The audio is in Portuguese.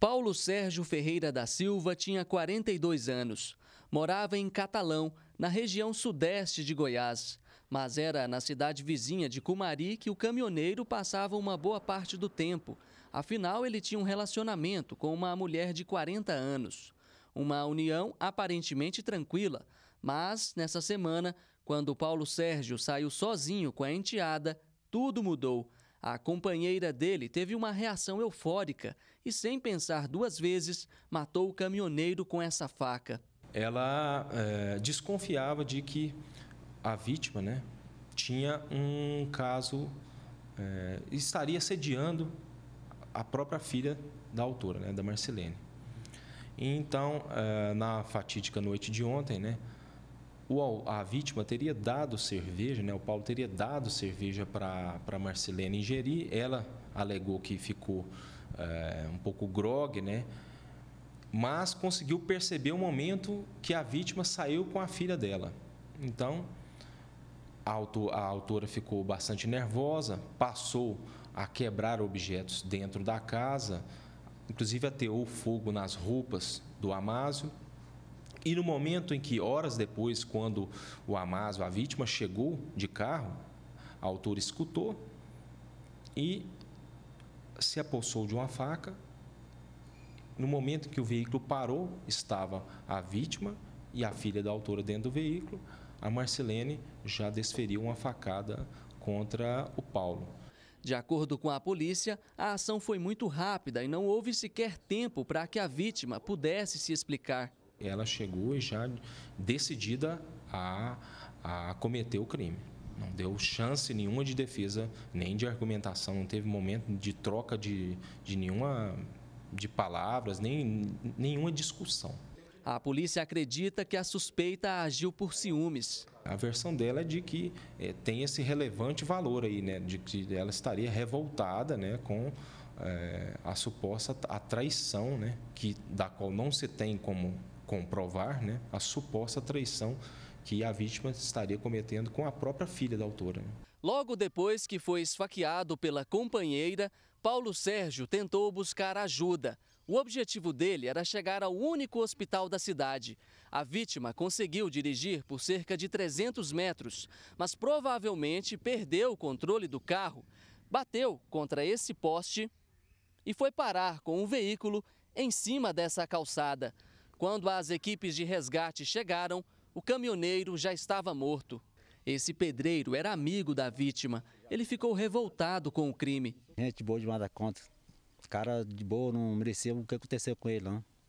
Paulo Sérgio Ferreira da Silva tinha 42 anos. Morava em Catalão, na região sudeste de Goiás. Mas era na cidade vizinha de Cumari que o caminhoneiro passava uma boa parte do tempo. Afinal, ele tinha um relacionamento com uma mulher de 40 anos. Uma união aparentemente tranquila. Mas, nessa semana, quando Paulo Sérgio saiu sozinho com a enteada, tudo mudou. A companheira dele teve uma reação eufórica e, sem pensar duas vezes, matou o caminhoneiro com essa faca. Ela é, desconfiava de que a vítima né, tinha um caso, é, estaria sediando a própria filha da autora, né, da Marcelene. Então, é, na fatídica noite de ontem, né, o, a vítima teria dado cerveja, né? o Paulo teria dado cerveja para Marcelena ingerir. Ela alegou que ficou é, um pouco grogue, né? mas conseguiu perceber o momento que a vítima saiu com a filha dela. Então, a, autor, a autora ficou bastante nervosa, passou a quebrar objetos dentro da casa, inclusive ateou fogo nas roupas do Amásio e no momento em que, horas depois, quando o Amazo, a vítima, chegou de carro, a autora escutou e se apossou de uma faca. No momento em que o veículo parou, estava a vítima e a filha da autora dentro do veículo. A Marcelene já desferiu uma facada contra o Paulo. De acordo com a polícia, a ação foi muito rápida e não houve sequer tempo para que a vítima pudesse se explicar ela chegou e já decidida a, a cometer o crime. Não deu chance nenhuma de defesa, nem de argumentação, não teve momento de troca de, de nenhuma de palavras, nem nenhuma discussão. A polícia acredita que a suspeita agiu por ciúmes. A versão dela é de que é, tem esse relevante valor aí, né? De que ela estaria revoltada né? com é, a suposta a traição, né? Que, da qual não se tem como comprovar né, a suposta traição que a vítima estaria cometendo com a própria filha da autora. Logo depois que foi esfaqueado pela companheira, Paulo Sérgio tentou buscar ajuda. O objetivo dele era chegar ao único hospital da cidade. A vítima conseguiu dirigir por cerca de 300 metros, mas provavelmente perdeu o controle do carro, bateu contra esse poste e foi parar com o veículo em cima dessa calçada. Quando as equipes de resgate chegaram, o caminhoneiro já estava morto. Esse pedreiro era amigo da vítima. Ele ficou revoltado com o crime. Gente boa demais da conta. O cara de boa não merecia o que aconteceu com ele, não.